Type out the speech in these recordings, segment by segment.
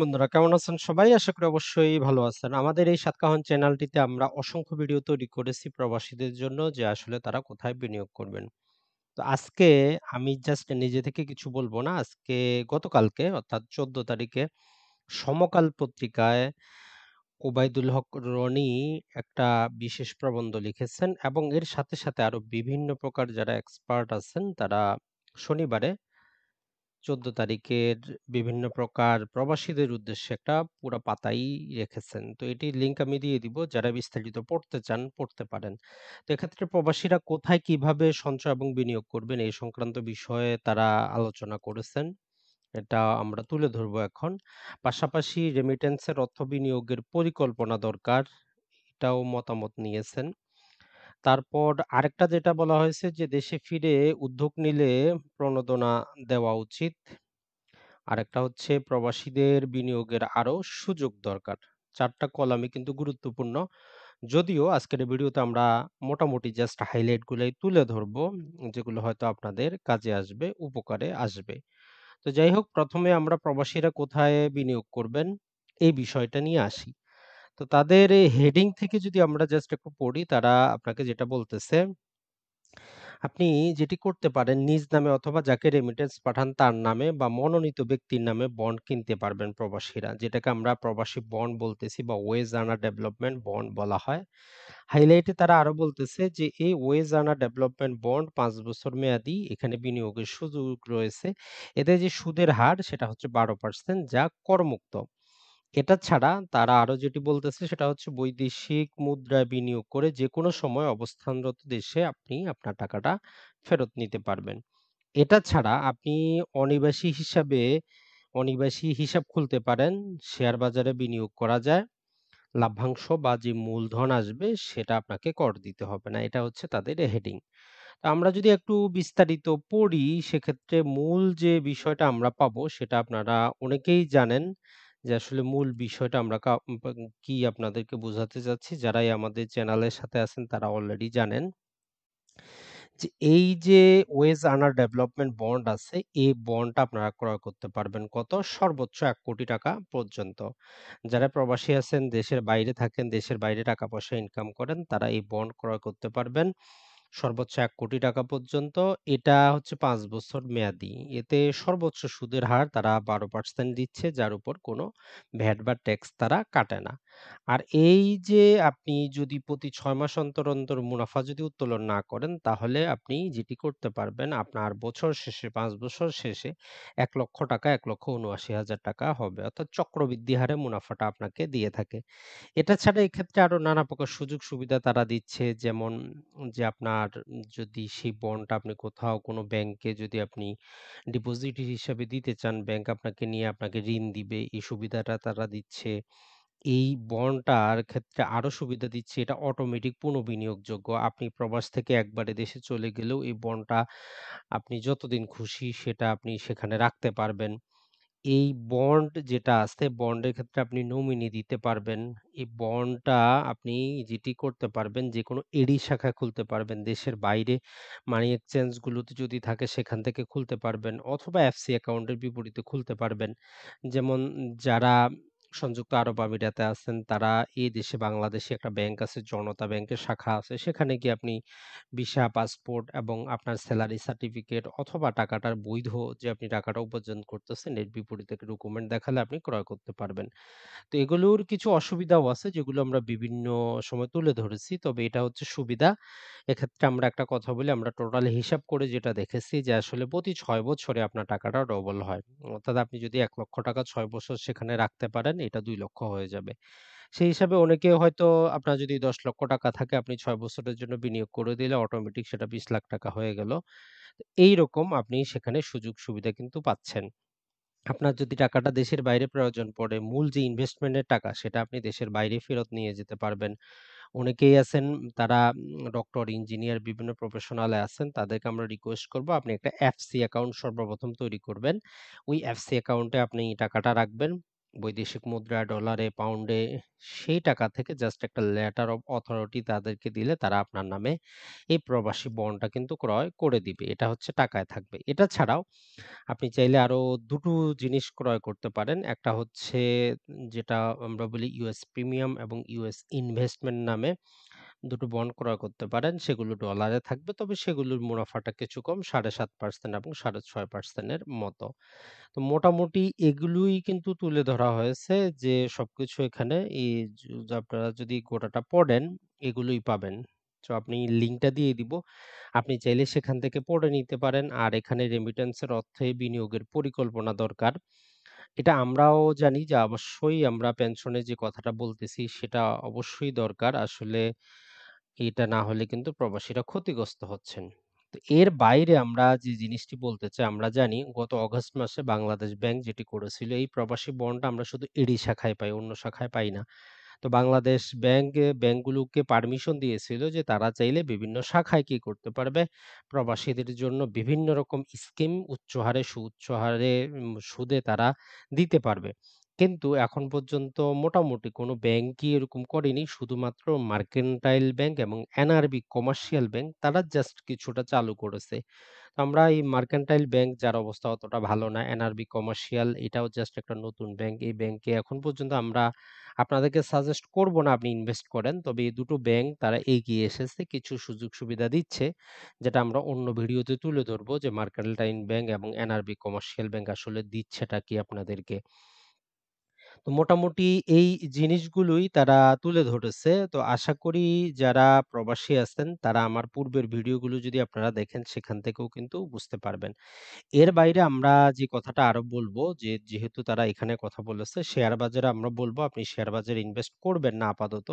বন্ধুরা কেমন আছেন সবাই আশা করি অবশ্যই ভালো আছেন আমাদের এই সাতকাহন চ্যানেলটিতে আমরা অসংখ্য ভিডিও তৈরি করেছি প্রবাসীদের জন্য যে আসলে তারা কোথায় বিনিয়োগ করবেন তো আজকে আমি জাস্ট নিজে থেকে কিছু বলবো না আজকে গতকালকে অর্থাৎ চোদ্দ তারিখে সমকাল পত্রিকায় ওবায়দুল হক রনি একটা বিশেষ প্রবন্ধ লিখেছেন এবং এর সাথে সাথে আরও বিভিন্ন প্রকার যারা এক্সপার্ট আছেন তারা শনিবারে চোদ্দ তারিখের বিভিন্ন প্রকার প্রবাসীদের উদ্দেশ্যে একটা পুরা পাতাই রেখেছেন। তো এটি লিংক আমি দিয়ে দিব। যারা বিস্তারিত পড়তে চান পড়তে পারেন। তো এক্ষেত্রে প্রবাসীরা কোথায় কিভাবে সঞ্চয় এবং বিনিয়োগ করবেন এই সংক্রান্ত বিষয়ে তারা আলোচনা করেছেন। এটা আমরা তুলে ধরব এখন। পাশাপাশি রেমিটেন্সের অর্থ বিনিয়োগের পরিকল্পনা দরকার, এটাও মতামত নিয়েছেন। তারপর আরেকটা যেটা বলা হয়েছে যে দেশে ফিরে উদ্যোগ নিলে প্রণোদনা দেওয়া উচিত। আরেকটা হচ্ছে প্রবাসীদের বিনিয়োগের আরও সুযোগ দরকার। চারটা টা কলামই কিন্তু গুরুত্বপূর্ণ। যদিও আজকের ভিডিওতে আমরা মোটামুটি জাস্ট হাইলাইটগুলোই তুলে ধরবো, যেগুলো হয়তো আপনাদের কাজে আসবে, উপকারে আসবে। তো যাই হোক প্রথমে আমরা প্রবাসীরা কোথায় বিনিয়োগ করবেন, এই বিষয়টা নিয়ে আসি। তো তাদের হেডিং থেকে যদি আমরা জাস্ট একটু পড়ি তারা আপনাকে যেটা বলতেছে আপনি যেটি করতে পারেন নিজ নামে অথবা যাকে রেমিটেন্স পাঠান তার নামে বা মনোনীত ব্যক্তির নামে বন্ড কিনতে পারবেন প্রবাসীরা যেটাকে আমরা প্রবাসী বন্ড বলতেছি বা ওয়েজ আনা ডেভেলপমেন্ট বন্ড বলা হয় হাইলাইটে তারা আরো বলতেছে যে এই ওয়েজ আনা ডেভেলপমেন্ট বন্ড পাঁচ বছর মেয়াদি এখানে বিনিয়োগের সুযোগ রয়েছে এতে যে সুদের হার সেটা হচ্ছে বারো পার্সেন্ট যা করমুক্ত এটা ছাড়া তারা আরো যেটি বলতেছে সেটা হচ্ছে বৈদেশিক মুদ্রায় বিনিয়োগ করে যে কোনো সময় অবস্থানরত দেশে আপনি আপনার টাকাটা ফেরত নিতে পারবেন। এটা ছাড়া আপনি অনিবাসী হিসাবে অনিবাসী হিসাব খুলতে পারেন, শেয়ার বাজারে বিনিয়োগ করা যায়। লাভ্যাংশ বা যে মূলধন আসবে সেটা আপনাকে কর দিতে হবে না। এটা হচ্ছে তাদের হেডিং। তা আমরা যদি একটু বিস্তারিত পড়ি সেক্ষেত্রে মূল যে বিষয়টা আমরা পাবো সেটা আপনারা অনেকেই জানেন। যে আসলে মূল বিষয়টা আমরা কা কি আপনাদেরকে বোঝাতে চাচ্ছি, যারাই আমাদের চ্যানেলের সাথে আছেন তারা অলরেডি জানেন। যে এই যে ওয়েজ আনার ডেভেলপমেন্ট বন্ড আছে, এই বন্ডটা আপনারা ক্রয় করতে পারবেন কত? সর্বোচ্চ এক কোটি টাকা পর্যন্ত। যারা প্রবাসী আছেন, দেশের বাইরে থাকেন, দেশের বাইরে টাকা-পয়সা ইনকাম করেন, তারা এই বন্ড ক্রয় করতে পারবেন। সর্বোচ্চ এক কোটি টাকা পর্যন্ত। এটা হচ্ছে পাঁচ বছর মেয়াদি। এতে সর্বোচ্চ সুদের হার তারা বারো পার্সেন্ট দিচ্ছে, যার উপর কোনো ভ্যাট বা ট্যাক্স তারা কাটে না। আর এই যে আপনি যদি প্রতি ছয় মাস অন্তর, অন্তর মুনাফা যদি উত্তোলন না করেন, তাহলে আপনি যেটি করতে পারবেন, আপনার বছর শেষে পাঁচ বছর শেষে এক এক লক্ষ লক্ষ টাকা উনআশি হাজার টাকা হবে। অর্থাৎ চক্রবৃদ্ধি হারে মুনাফাটা আপনাকে দিয়ে থাকে। এটা ছাড়া এক্ষেত্রে আরো নানা প্রকার সুযোগ-সুবিধা তারা দিচ্ছে। যেমন যে আপনার আর যদি সেই বন্ডটা আপনি কোথাও কোনো ব্যাংকে যদি আপনি ডিপোজিট হিসাবে দিতে চান, ব্যাংক আপনাকে নিয়ে আপনাকে ঋণ দিবে। এই সুবিধাটা তারা দিচ্ছে। এই বন্ডটার ক্ষেত্রে আরো সুবিধা দিচ্ছে এটা অটোমেটিক পুনঃবিনিয়োগযোগ্য। আপনি প্রবাস থেকে একবারে দেশে চলে গেলেও এই বন্ডটা আপনি যতদিন খুশি সেটা আপনি সেখানে রাখতে পারবেন। এই বন্ড যেটা আছে, বন্ডের ক্ষেত্রে আপনি নমিনি দিতে পারবেন। এই বন্ডটা আপনি যেটি করতে পারবেন, যে কোনো এডি শাখা খুলতে পারবেন। দেশের বাইরে মানি এক্সচেঞ্জগুলোতে যদি থাকে সেখান থেকে খুলতে পারবেন অথবা এফসি অ্যাকাউন্টের বিপরীতে খুলতে পারবেন। যেমন যারা সংযুক্ত আরব আমিরাতে আছেন তারা এই দেশে বাংলাদেশে একটা ব্যাংক আছে জনতা ব্যাংকের শাখা আছে সেখানে গিয়ে আপনি ভিসা পাসপোর্ট এবং আপনার স্যালারি সার্টিফিকেট অথবা টাকাটার বৈধ যে আপনি টাকাটা উপার্জন করতেছেন এর বিপরীতে ডকুমেন্ট দেখালে আপনি ক্রয় করতে পারবেন তো এগুলোর কিছু অসুবিধাও আছে যেগুলো আমরা বিভিন্ন সময় তুলে ধরেছি তবে এটা হচ্ছে সুবিধা এক্ষেত্রে আমরা একটা কথা বলি আমরা টোটাল হিসাব করে যেটা দেখেছি যে আসলে প্রতি ছয় বছরে আপনার টাকাটা ডবল হয় অর্থাৎ আপনি যদি এক লক্ষ টাকা ছয় বছর সেখানে রাখতে পারেন এটা ২ লক্ষ হয়ে যাবে। সেই হিসাবে অনেকে হয়তো আপনার যদি ১০ লক্ষ টাকা থাকে আপনি ৬ বছরের জন্য বিনিয়োগ করে দিলে অটোমেটিক সেটা ২০ লাখ টাকা হয়ে গেল। এই রকম আপনি সেখানে সুযোগ-সুবিধা কিন্তু পাচ্ছেন। আপনার যদি টাকাটা দেশের বাইরে প্রয়োজন পড়ে, মূল যে ইনভেস্টমেন্টের টাকা সেটা আপনি দেশের বাইরে ফেরত নিয়ে যেতে পারবেন। অনেকেই আছেন তারা ডক্টর, ইঞ্জিনিয়ার বিভিন্ন প্রফেশনালে আছেন। তাদেরকে আমরা রিকোয়েস্ট করব আপনি একটা এফসি অ্যাকাউন্ট সর্বপ্রথম তৈরি করবেন। ওই এফসি অ্যাকাউন্টে আপনি টাকাটা রাখবেন। বৈদেশিক মুদ্রা, ডলারে, পাউন্ডে সেই টাকা থেকে জাস্ট একটা লেটার অফ অথরিটি তাদেরকে দিলে তারা আপনার নামে এই প্রবাসী বন্ডটা কিন্তু ক্রয় করে দিবে এটা হচ্ছে টাকায় থাকবে এটা ছাড়াও আপনি চাইলে আরো দুটো জিনিস ক্রয় করতে পারেন একটা হচ্ছে যেটা আমরা বলি ইউএস প্রিমিয়াম এবং ইউএস ইনভেস্টমেন্ট নামে দুটো বন্ড ক্রয় করতে পারেন সেগুলো ডলারে থাকবে তবে সেগুলোর মুনাফাটা কিছু কম সাড়ে সাত পার্সেন্ট এবং সাড়ে ছয় পার্সেন্টের মতো তো মোটামুটি এগুলোই কিন্তু তুলে ধরা হয়েছে যে সবকিছু এখানে এই আপনারা যদি গোটাটা পড়েন এগুলোই পাবেন তো আপনি লিঙ্কটা দিয়ে দিব আপনি চাইলে সেখান থেকে পড়ে নিতে পারেন আর এখানে রেমিটেন্সের অর্থে বিনিয়োগের পরিকল্পনা দরকার এটা আমরাও জানি যে অবশ্যই আমরা পেনশনে যে কথাটা বলতেছি সেটা অবশ্যই দরকার আসলে এটা না হলে কিন্তু প্রবাসীরা ক্ষতিগ্রস্ত হচ্ছেন। তো এর বাইরে আমরা যে জিনিসটি বলতে চাই আমরা জানি গত অগস্ট মাসে বাংলাদেশ ব্যাংক যেটি করেছিল এই প্রবাসী বন্ডটা আমরা শুধু এডি শাখায় পাই অন্য শাখায় পাই না। তো বাংলাদেশ ব্যাংক ব্যাংকগুলোকে পারমিশন দিয়েছিল যে তারা চাইলে বিভিন্ন শাখায় কি করতে পারবে প্রবাসীদের জন্য বিভিন্ন রকম স্কিম উচ্চ হারে সুউচ্চ হারে সুদে তারা দিতে পারবে। কিন্তু এখন পর্যন্ত মোটামুটি কোনো ব্যাংকই এরকম করেনি। শুধুমাত্র মার্কেন্টাইল ব্যাংক এবং এনআরবি কমার্শিয়াল ব্যাংক তারা জাস্ট কিছুটা চালু করেছে। আমরা এই মার্কেন্টাইল ব্যাংক যার অবস্থা অতটা ভালো না, এনআরবি কমার্শিয়াল এটাও জাস্ট একটা নতুন ব্যাংক। এই ব্যাংকে এখন পর্যন্ত আমরা আপনাদেরকে সাজেস্ট করব না আপনি ইনভেস্ট করেন। তবে এই দুটো ব্যাংক তারা এগিয়ে এসেছে, কিছু সুযোগ সুবিধা দিচ্ছে। যেটা আমরা অন্য ভিডিওতে তুলে ধরবো যে মার্কেন্টাইল ব্যাংক এবং এনআরবি কমার্শিয়াল ব্যাংক আসলে দিচ্ছেটা কি আপনাদেরকে। তো মোটামুটি এই জিনিসগুলোই তারা তুলে ধরেছে। তো আশা করি যারা প্রবাসী আছেন তারা আমার পূর্বের ভিডিওগুলো যদি আপনারা দেখেন সেখান থেকেও কিন্তু বুঝতে পারবেন। এর বাইরে আমরা যে কথাটা আরো বলবো যে যেহেতু তারা এখানে কথা বলেছে শেয়ার বাজারে আমরা বলবো আপনি শেয়ার বাজারে ইনভেস্ট করবেন না আপাতত।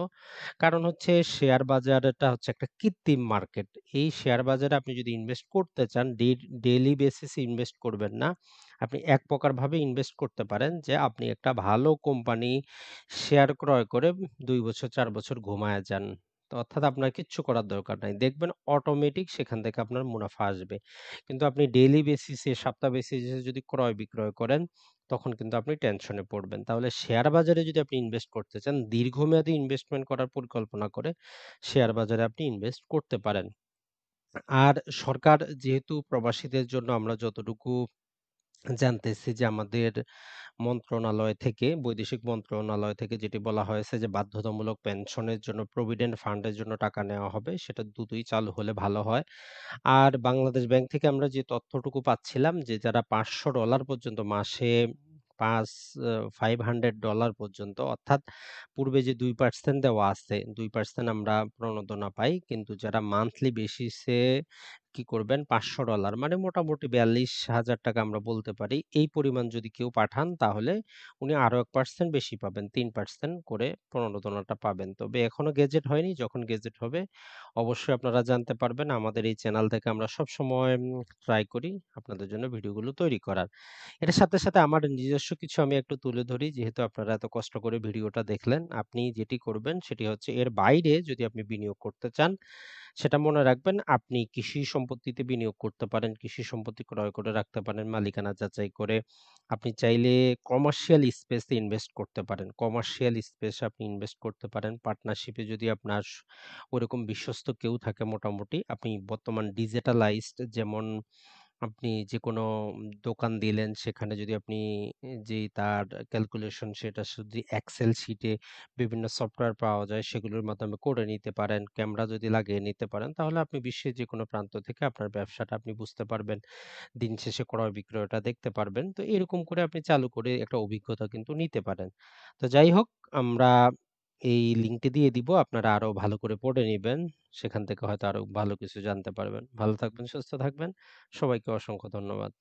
কারণ হচ্ছে শেয়ার বাজারটা হচ্ছে একটা কৃত্রিম মার্কেট। এই শেয়ার বাজারে আপনি যদি ইনভেস্ট করতে চান ডে ডেইলি বেসিস ইনভেস্ট করবেন না। আপনি এক প্রকারভাবে ইনভেস্ট করতে পারেন যে আপনি একটা ভালো কোম্পানি শেয়ার ক্রয় করে দুই বছর চার বছর ঘুমায় যান অর্থাৎ আপনার কিচ্ছু করার দরকার নাই দেখবেন অটোমেটিক সেখান থেকে আপনার মুনাফা আসবে কিন্তু আপনি ডেইলি বেসিসে সপ্তাহ বেসিসে যদি ক্রয় বিক্রয় করেন তখন কিন্তু আপনি টেনশনে পড়বেন তাহলে শেয়ার বাজারে যদি আপনি ইনভেস্ট করতে চান দীর্ঘমেয়াদী ইনভেস্টমেন্ট করার পরিকল্পনা করে শেয়ার বাজারে আপনি ইনভেস্ট করতে পারেন আর সরকার যেহেতু প্রবাসীদের জন্য আমরা যতটুকু জানতেছি যে আমাদের মন্ত্রণালয় থেকে, বৈদেশিক মন্ত্রণালয় থেকে যেটি বলা হয়েছে যে বাধ্যতামূলক পেনশনের জন্য প্রভিডেন্ট ফান্ডের জন্য টাকা নেওয়া হবে। সেটা দুটোই চালু হলে ভালো হয়। আর বাংলাদেশ ব্যাংক থেকে আমরা যে তথ্যটুকু পাচ্ছিলাম যে যারা পাঁচশো ডলার পর্যন্ত মাসে পাঁচ হান্ড্রেড ডলার পর্যন্ত অর্থাৎ পূর্বে যে দুই পার্সেন্ট দেওয়া আছে পার্সেন্ট আমরা প্রণোদনা পাই। কিন্তু যারা মান্থলি বেসিসে কি করবেন পাঁচশো ডলার মানে মোটামুটি বিয়াল্লিশ হাজার টাকা আমরা বলতে পারি এই পরিমাণ যদি কেউ পাঠান তাহলে উনি আরও এক পার্সেন্ট বেশি পাবেন তিন পার্সেন্ট করে প্রণোদনাটা পাবেন তবে এখনও গেজেট হয়নি যখন গেজেট হবে অবশ্যই আপনারা জানতে পারবেন আমাদের এই চ্যানেল থেকে আমরা সব সময় ট্রাই করি আপনাদের জন্য ভিডিওগুলো তৈরি করার এটার সাথে সাথে আমার নিজস্ব কিছু আমি একটু তুলে ধরি যেহেতু আপনারা এত কষ্ট করে ভিডিওটা দেখলেন আপনি যেটি করবেন সেটি হচ্ছে এর বাইরে যদি আপনি বিনিয়োগ করতে চান সেটা মনে রাখবেন আপনি কৃষি সম্পত্তিতে বিনিয়োগ করতে পারেন কৃষি সম্পত্তি ক্রয় করে রাখতে পারেন মালিকানা যাচাই করে আপনি চাইলে কমার্শিয়াল স্পেসে ইনভেস্ট করতে পারেন কমার্শিয়াল স্পেসে আপনি ইনভেস্ট করতে পারেন পার্টনারশিপে যদি আপনার ওরকম বিশ্বস্ত কেউ থাকে মোটামুটি আপনি বর্তমান ডিজিটালাইজড যেমন আপনি যে কোনো দোকান দিলেন সেখানে যদি আপনি যেই তার ক্যালকুলেশন সেটা যদি এক্সেল শিটে বিভিন্ন সফটওয়্যার পাওয়া যায় সেগুলোর মাধ্যমে করে নিতে পারেন ক্যামেরা যদি লাগিয়ে নিতে পারেন তাহলে আপনি বিশ্বের যে কোনো প্রান্ত থেকে আপনার ব্যবসাটা আপনি বুঝতে পারবেন দিন শেষে ক্রয় বিক্রয়টা দেখতে পারবেন তো এরকম করে আপনি চালু করে একটা অভিজ্ঞতা কিন্তু নিতে পারেন তো যাই হোক আমরা এই লিঙ্কটি দিয়ে দিব আপনারা আরও ভালো করে পড়ে নেবেন সেখান থেকে হয়তো আরও ভালো কিছু জানতে পারবেন ভালো থাকবেন সুস্থ থাকবেন সবাইকে অসংখ্য ধন্যবাদ